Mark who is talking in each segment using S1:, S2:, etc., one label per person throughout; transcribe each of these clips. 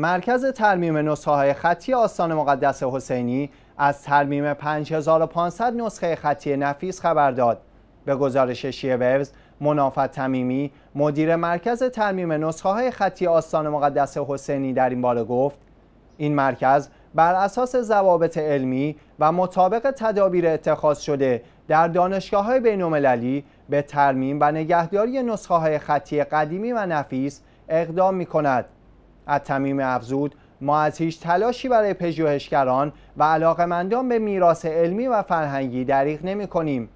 S1: مرکز ترمیم نسخه های خطی آستان مقدس حسینی از ترمیم 5500 نسخه خطی نفیس خبر داد. به گزارش شیوز منافت تمیمی مدیر مرکز ترمیم نسخه های خطی آستان مقدس حسینی در این باره گفت این مرکز بر اساس ضوابط علمی و مطابق تدابیر اتخاذ شده در دانشگاه های بین به ترمیم و نگهداری نسخه های خطی قدیمی و نفیس اقدام می کند. از تمیم افزود ما از هیچ تلاشی برای پژوهشگران و مندان به میراث علمی و فرهنگی دریغ نمی کنیم.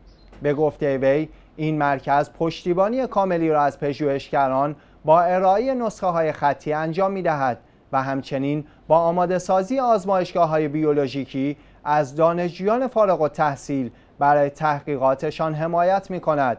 S1: به گفته وی این مرکز پشتیبانی کاملی را از پژوهشگران با ارائه نسخه های خطی انجام می دهد و همچنین با آماده سازی آزمایشگاه های بیولوژیکی از دانشجویان فارغ و تحصیل برای تحقیقاتشان حمایت می کند.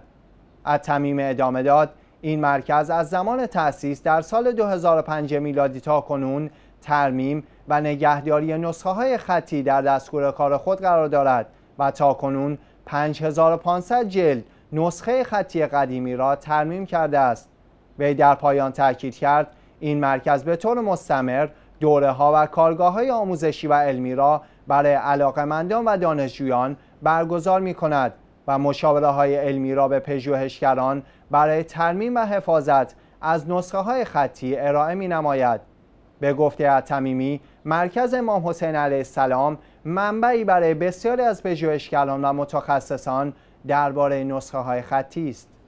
S1: از ادامه داد این مرکز از زمان تأسیس در سال 2005 میلادی تا کنون ترمیم و نگهداری نسخه های خطی در دستگور کار خود قرار دارد و تا کنون 5500 جلد نسخه خطی قدیمی را ترمیم کرده است وی در پایان تاکید کرد این مرکز به طور مستمر دوره ها و کارگاه های آموزشی و علمی را برای مندان و دانشجویان برگزار می کند و مشاوره های علمی را به پژوهشگران برای ترمیم و حفاظت از نسخه های خطی ارائه می نماید. به گفته اتمیمی، مرکز امام حسین علیه السلام منبعی برای بسیاری از پژوهشگران و متخصصان درباره نسخه های خطی است.